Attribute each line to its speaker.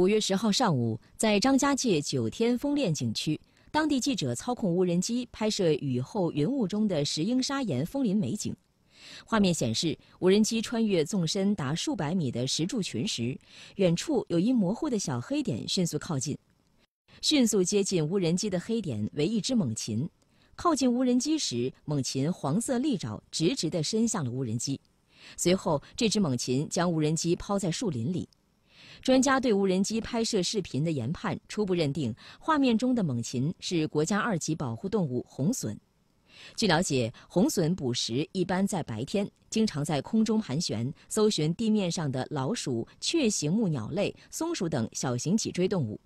Speaker 1: 五月十号上午，在张家界九天峰恋景区，当地记者操控无人机拍摄雨后云雾中的石英砂岩峰林美景。画面显示，无人机穿越纵深达数百米的石柱群时，远处有一模糊的小黑点迅速靠近。迅速接近无人机的黑点为一只猛禽。靠近无人机时，猛禽黄色利爪直直地伸向了无人机。随后，这只猛禽将无人机抛在树林里。专家对无人机拍摄视频的研判初步认定，画面中的猛禽是国家二级保护动物红隼。据了解，红隼捕食一般在白天，经常在空中盘旋，搜寻地面上的老鼠、雀形目鸟类、松鼠等小型脊椎动物。